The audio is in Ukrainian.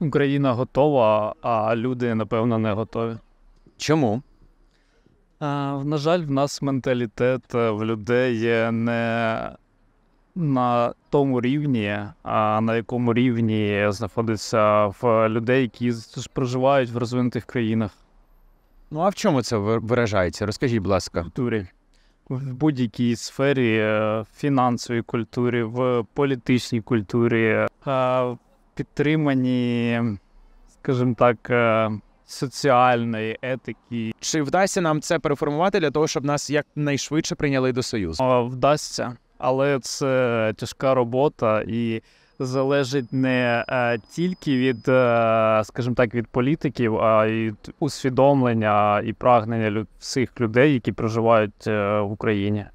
Україна готова, а люди, напевно, не готові. Чому? А, На жаль, в нас менталітет е, в людей є не на тому рівні, а на якому рівні знаходиться в людей, які проживають в розвинутих країнах. Ну, а в чому це виражається? Розкажіть, будь ласка. культурі. В будь-якій сфері, в е, фінансовій культурі, в політичній культурі, в е, підтримані, скажімо так, е, соціальної етики. Чи вдасться нам це переформувати для того, щоб нас якнайшвидше прийняли до союзу? Вдасться, але це тяжка робота і. Залежить не е, тільки від, е, скажімо так, від політиків, а й від усвідомлення і прагнення люд, всіх людей, які проживають е, в Україні.